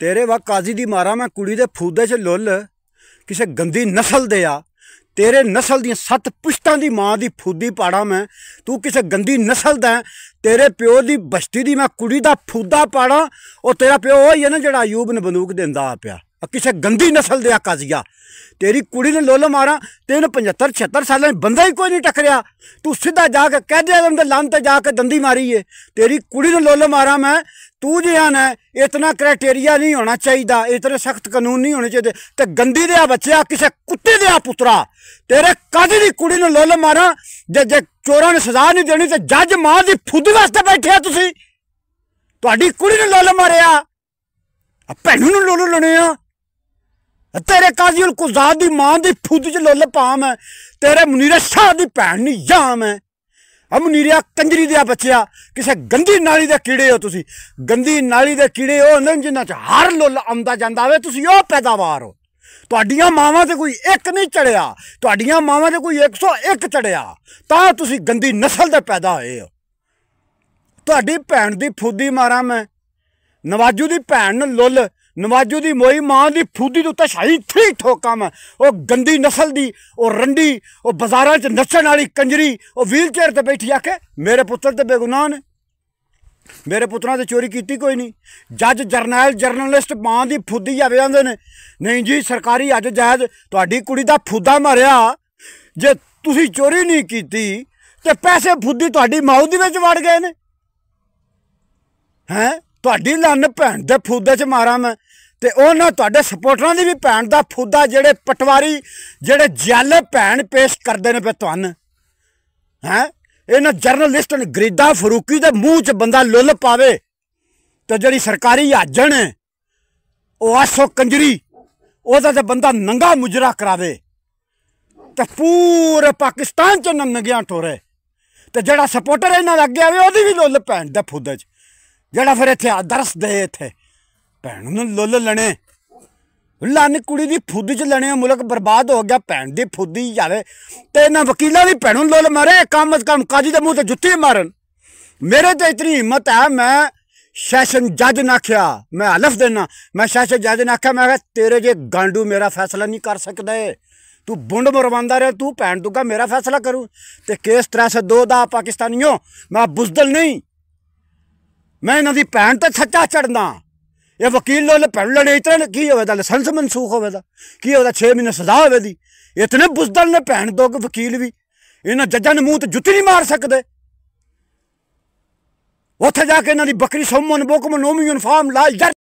ਤੇਰੇ ਵਾ ਕਾਜ਼ੀ ਦੀ ਮਾਰਾ ਮੈਂ ਕੁੜੀ ਦੇ ਫੂਦੇ 'ਚ ਲੁੱਲ ਕਿਸੇ ਗੰਦੀ ਨਸਲ ਦੇ ਆ ਤੇਰੇ ਨਸਲ ਦੀਆਂ ਸੱਤ ਪੁਸ਼ਤਾਂ ਦੀ ਮਾਂ ਦੀ ਫੂਦੀ ਪਾੜਾ ਮੈਂ ਤੂੰ ਕਿਸੇ ਗੰਦੀ ਨਸਲ ਦਾ ਤੇਰੇ ਪਿਓ ਦੀ ਬਸਤੀ ਦੀ ਮੈਂ ਕੁੜੀ ਦਾ ਫੂਦਾ ਪਾੜਾ ਉਹ ਤੇਰਾ ਪਿਓ ਉਹ ਹੀ ਹੈ ਨਾ ਜਿਹੜਾ ਯੂਬ ਨੇ ਬੰਦੂਕ ਦਿੰਦਾ ਆ ਪਿਆ ਕਿਸੇ ਗੰਦੀ ਨਸਲ ਦੇ ਆ ਕਾਜ਼ੀਆ ਤੇਰੀ ਕੁੜੀ ਨੇ ਲੁੱਲ ਮਾਰਾ ਤੈਨੂੰ 75 76 ਸਾਲਾਂ ਦਾ ਬੰਦਾ ਹੀ ਕੋਈ ਨਹੀਂ ਟਕਰਿਆ ਤੂੰ ਸਿੱਧਾ ਜਾ ਕੇ ਕਹਿ ਦੇ ਅੰਦਰ ਲੰਨ ਤੇ ਜਾ ਕੇ ਦੰਦੀ ਮਾਰੀ ਏ ਤੇਰੀ ਕੁੜੀ ਨੇ ਲੁੱਲ ਮਾਰਾ ਮੈਂ ਤੂੰ ਜਿਹਾ ਨਾ ਇਤਨਾ ਕ੍ਰਾਈਟੇਰੀਆ ਨਹੀਂ ਹੋਣਾ ਚਾਹੀਦਾ ਇਤਨੇ ਸਖਤ ਕਾਨੂੰਨ ਨਹੀਂ ਹੋਣੇ ਚਾਹੀਦੇ ਤੇ ਗੰਦੀ ਦੇ ਬੱਚਿਆ ਕਿਸੇ ਕੁੱਤੇ ਦੇ ਆ ਪੁੱਤਰਾ ਤੇਰੇ ਕਾਦੀ ਦੀ ਕੁੜੀ ਨੂੰ ਲੱਲ ਮਾਰਾਂ ਜੇ ਜੇ ਚੋਰਾਂ ਨੂੰ ਸਜ਼ਾ ਨਹੀਂ ਦੇਣੀ ਤੇ ਜੱਜ ਮਾਂ ਦੀ ਫੁੱਦ ਵਾਸਤੇ ਬੈਠਿਆ ਤੁਸੀਂ ਤੁਹਾਡੀ ਕੁੜੀ ਨੂੰ ਲੱਲ ਮਾਰਿਆ ਆ ਭੈਣੂ ਨੂੰ ਲੁੱਲ ਲਣੇ ਆ ਤੇਰੇ ਕਾਜ਼ੀ ਉਲ ਕੁਜ਼ਾਦ ਦੀ ਮਾਂ ਦੀ ਫੁੱਦ 'ਚ ਲੱਲ ਪਾਮ ਹੈ ਤੇਰੇ ਮੁਨੀਰ ਸ਼ਾਹ ਦੀ ਭੈਣ ਨਹੀਂ ਜਾਮ ਹੈ ਅਮਨੀਰੀਆ ਕੰਜਰੀ ਦੇ ਬੱਚਿਆ ਕਿਸੇ ਗੰਦੀ ਨਾਲੀ ਦੇ ਕੀੜੇ ਹੋ ਤੁਸੀਂ ਗੰਦੀ ਨਾਲੀ ਦੇ ਕੀੜੇ ਹੋ ਨਾ ਜਿੰਨਾ 'ਚ ਹਰ ਲੁੱਲ ਆਉਂਦਾ ਜਾਂਦਾ ਵੇ ਤੁਸੀਂ ਉਹ ਪੈਦਾਵਾਰ ਹੋ ਤੁਹਾਡੀਆਂ ਮਾਵਾਂ ਤੇ ਕੋਈ ਇੱਕ ਨਹੀਂ ਚੜਿਆ ਤੁਹਾਡੀਆਂ ਮਾਵਾਂ ਤੇ ਕੋਈ 101 ਚੜਿਆ ਤਾਂ ਤੁਸੀਂ ਗੰਦੀ ਨਸਲ ਦੇ ਪੈਦਾ ਹੋਏ ਹੋ ਤੁਹਾਡੀ ਭੈਣ ਦੀ ਫੁੱਦੀ ਮਾਰਾਂ ਮੈਂ ਨਵਾਜੂ ਦੀ ਭੈਣ ਨੂੰ ਲੁੱਲ ਨਮਾਜੂ ਦੀ ਮੋਈ ਮਾਂ ਦੀ ਫੂਦੀ ਦੇ ਉੱਤੇ ਸ਼ਾਹੀ ਥੀ ਠੋਕਾ ਮੈਂ ਉਹ ਗੰਦੀ ਨਸਲ ਦੀ ਉਹ ਰੰਡੀ ਉਹ ਬਾਜ਼ਾਰਾਂ 'ਚ ਨੱਚਣ ਵਾਲੀ ਕੰਜਰੀ ਉਹ ਵੀਲ ਚੇਅਰ ਤੇ ਬੈਠੀ ਆਖੇ ਮੇਰੇ ਪੁੱਤਰ ਤੇ ਬੇਗੁਨਾਹ ਨੇ ਮੇਰੇ ਪੁੱਤਰਾਂ ਤੇ ਚੋਰੀ ਕੀਤੀ ਕੋਈ ਨਹੀਂ ਜੱਜ ਜਰਨਲ ਜਰਨਲਿਸਟ ਮਾਂ ਦੀ ਫੁੱਦੀ ਜਾਵੇ ਜਾਂਦੇ ਨੇ ਨਹੀਂ ਜੀ ਸਰਕਾਰੀ ਅੱਜ ਜਾਇਦ ਤੁਹਾਡੀ ਕੁੜੀ ਦਾ ਫੁੱਦਾ ਮਾਰਿਆ ਜੇ ਤੁਸੀਂ ਚੋਰੀ ਨਹੀਂ ਕੀਤੀ ਤੇ ਪੈਸੇ ਫੁੱਦੀ ਤੁਹਾਡੀ ਮਾਉ ਦੇ ਵਿੱਚ ਵੜ ਗਏ ਨੇ ਹੈ ਤੁਹਾਡੀ ਲੰਨ ਭੈਣ ਦੇ ਫੁੱਦੇ 'ਚ ਮਾਰਾਂ ਮੈਂ ਤੇ ਉਹਨਾਂ ਤੁਹਾਡੇ ਸਪੋਰਟਰਾਂ ਦੀ ਵੀ ਭੈਣ ਦਾ ਫੁੱਦਾ ਜਿਹੜੇ ਪਟਵਾਰੀ ਜਿਹੜੇ ਜੱਲ ਭੈਣ ਪੇਸ਼ ਕਰਦੇ ਨੇ ਪੇ ਤੁਹਾਨੂੰ ਹੈ ਇਹਨਾਂ ਜਰਨਲਿਸਟ ਨੇ ਗਰੀਦਾ ਫਰੂਕੀ ਦੇ ਮੂੰਹ 'ਚ ਬੰਦਾ ਲੁੱਲ ਪਾਵੇ ਤੇ ਜਿਹੜੀ ਸਰਕਾਰੀ ਹਾਜਣ ਉਹ ਆਸੋ ਕੰਜਰੀ ਉਹਦਾ ਤੇ ਬੰਦਾ ਨੰਗਾ ਮੁਜਰਾ ਕਰਾਵੇ ਤੇ ਪੂਰੇ ਪਾਕਿਸਤਾਨ 'ਚ ਨੰਗਿਆਂ ਟੋਰੇ ਤੇ ਜਿਹੜਾ ਸਪੋਰਟਰ ਇਹਨਾਂ ਦਾ ਅੱਗੇ ਆਵੇ ਉਹਦੀ ਵੀ ਲੁੱਲ ਭੈਣ ਦਾ ਫੁੱਦਾ 'ਚ ਜਿਹੜਾ ਫਿਰ ਇੱਥੇ ਆਦਰਸ ਦੇ ਇੱਥੇ ਭੈਣ ਨੂੰ ਲੁੱਲ ਲਣੇ ਲੰਨ ਕੁੜੀ ਦੀ ਫੁੱਦ ਚ ਲੈਣੇ ਮੁਲਕ ਬਰਬਾਦ ਹੋ ਗਿਆ ਭੈਣ ਦੀ ਫੁੱਦੀ ਜਾਵੇ ਤੇ ਇਹਨਾਂ ਵਕੀਲਾਂ ਦੀ ਭੈਣ ਨੂੰ ਲੁੱਲ ਮਾਰੇ ਕੰਮ ਅਜ ਕੰਮ ਕਾਜੀ ਦੇ ਮੂੰਹ ਤੇ ਜੁੱਤੀ ਮਾਰਨ ਮੇਰੇ ਤੇ ਇਤਨੀ ਹਿੰਮਤ ਹੈ ਮੈਂ ਸੈਸ਼ਨ ਜੱਜ ਨਾ ਮੈਂ ਹਲਫ ਦੇਣਾ ਮੈਂ ਸੈਸ਼ਨ ਜੱਜ ਨਾ ਆਖਿਆ ਮੈਂ ਕਿਹਾ ਤੇਰੇ ਜੇ ਗਾਂਡੂ ਮੇਰਾ ਫੈਸਲਾ ਨਹੀਂ ਕਰ ਸਕਦਾ ਏ ਤੂੰ ਬੁੰਡ ਮਰਵਾਉਂਦਾ ਰਿਹਾ ਤੂੰ ਭੈਣ ਦੁੱਗਾ ਮੇਰਾ ਫੈਸਲਾ ਕਰੂ ਤੇ ਕੇਸ ਦੋ ਦਾ ਪਾਕਿਸਤਾਨੀਓ ਮੈਂ ਬੁਜ਼ਦਲ ਨਹੀਂ ਮੈਂ ਇਹਨਾਂ ਦੀ ਭੈਣ ਤੇ ਛੱਟਾ ਚੜਨਾ ਇਹ ਵਕੀਲ ਲੋਲ ਭੈਣ ਲੜੇ ਇਤਨੇ ਕੀ ਹੋਵੇ ਦਾ ਲਾਇਸੈਂਸ ਮਨਸੂਖ ਹੋਵੇ ਦਾ ਕੀ ਹੋਵੇ ਦਾ 6 ਮਹੀਨੇ ਸਜ਼ਾ ਹੋਵੇ ਦੀ ਇਤਨੇ ਬੁਜ਼ਦਲ ਨੇ ਭੈਣ ਦੋਗ ਵਕੀਲ ਵੀ ਇਹਨਾਂ ਜੱਜਾਂ ਦੇ ਮੂੰਹ ਤੇ ਜੁੱਤੀ ਨਹੀਂ ਮਾਰ ਸਕਦੇ ਉੱਥੇ ਜਾ ਕੇ ਇਹਨਾਂ ਦੀ ਬੱਕਰੀ ਸੋਮਨ ਬੋਕਮ ਨੋਮੀ ਯੂਨੀਫਾਰਮ ਲਾਲ